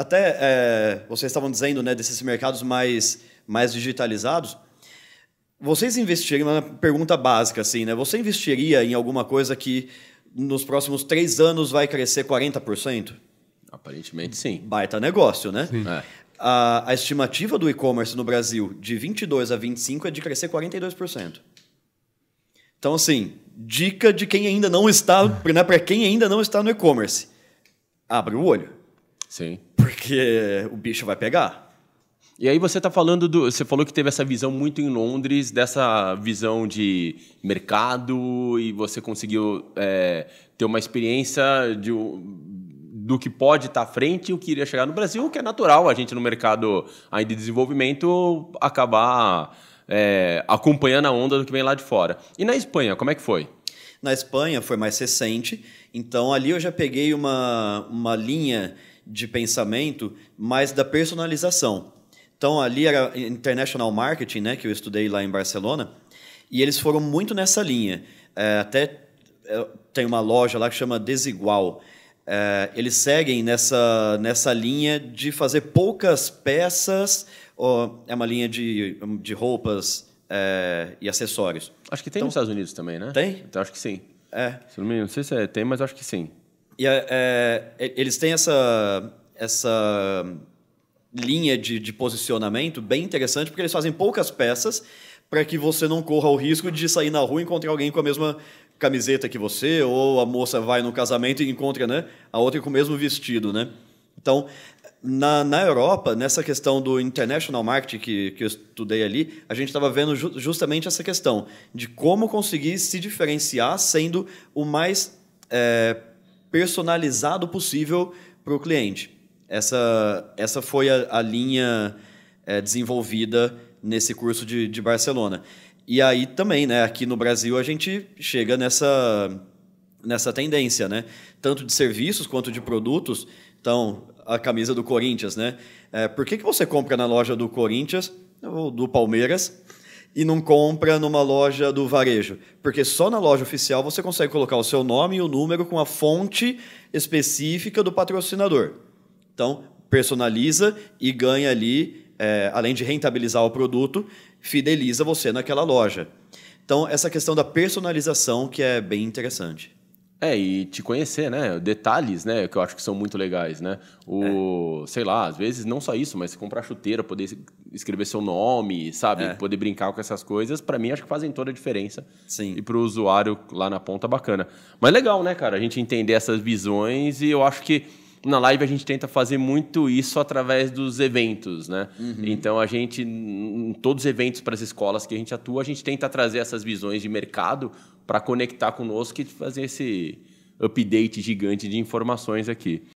até é, vocês estavam dizendo né, desses mercados mais, mais digitalizados. Vocês investiriam, uma pergunta básica assim, né? Você investiria em alguma coisa que nos próximos três anos vai crescer 40%? Aparentemente sim. Baita negócio, né? É. A, a estimativa do e-commerce no Brasil de 22 a 25 é de crescer 42%. Então, assim, dica de quem ainda não está, né, para quem ainda não está no e-commerce. Abre o olho. Sim porque o bicho vai pegar. E aí você está falando do, você falou que teve essa visão muito em Londres dessa visão de mercado e você conseguiu é, ter uma experiência de, do que pode estar tá à frente e o que iria chegar no Brasil, O que é natural a gente no mercado ainda de desenvolvimento acabar é, acompanhando a onda do que vem lá de fora. E na Espanha, como é que foi? Na Espanha foi mais recente, então ali eu já peguei uma, uma linha de pensamento, mas da personalização. Então, ali era International Marketing, né, que eu estudei lá em Barcelona, e eles foram muito nessa linha. É, até é, tem uma loja lá que chama Desigual. É, eles seguem nessa, nessa linha de fazer poucas peças, ou, é uma linha de, de roupas é, e acessórios. Acho que tem então, nos Estados Unidos também, né? Tem? Então, acho que sim. É. não, não sei se é, tem, mas acho que sim. E é, é eles têm essa, essa linha de, de posicionamento bem interessante, porque eles fazem poucas peças para que você não corra o risco de sair na rua e encontrar alguém com a mesma camiseta que você, ou a moça vai no casamento e encontra né, a outra com o mesmo vestido. Né? Então, na, na Europa, nessa questão do international marketing que, que eu estudei ali, a gente estava vendo ju justamente essa questão de como conseguir se diferenciar sendo o mais é, personalizado possível para o cliente. Essa, essa foi a, a linha é, desenvolvida nesse curso de, de Barcelona. E aí também, né, aqui no Brasil, a gente chega nessa, nessa tendência, né? tanto de serviços quanto de produtos. Então, a camisa do Corinthians, né? É, por que, que você compra na loja do Corinthians ou do Palmeiras e não compra numa loja do varejo. Porque só na loja oficial você consegue colocar o seu nome e o número com a fonte específica do patrocinador. Então, personaliza e ganha ali, é, além de rentabilizar o produto, fideliza você naquela loja. Então, essa questão da personalização que é bem interessante. É, e te conhecer, né? Detalhes, né? Que eu acho que são muito legais, né? O, é. sei lá, às vezes não só isso, mas comprar chuteira, poder escrever seu nome, sabe? É. Poder brincar com essas coisas, para mim acho que fazem toda a diferença. Sim. E pro usuário lá na ponta, bacana. Mas legal, né, cara? A gente entender essas visões e eu acho que na live a gente tenta fazer muito isso através dos eventos, né? Uhum. Então a gente, em todos os eventos para as escolas que a gente atua, a gente tenta trazer essas visões de mercado para conectar conosco e fazer esse update gigante de informações aqui.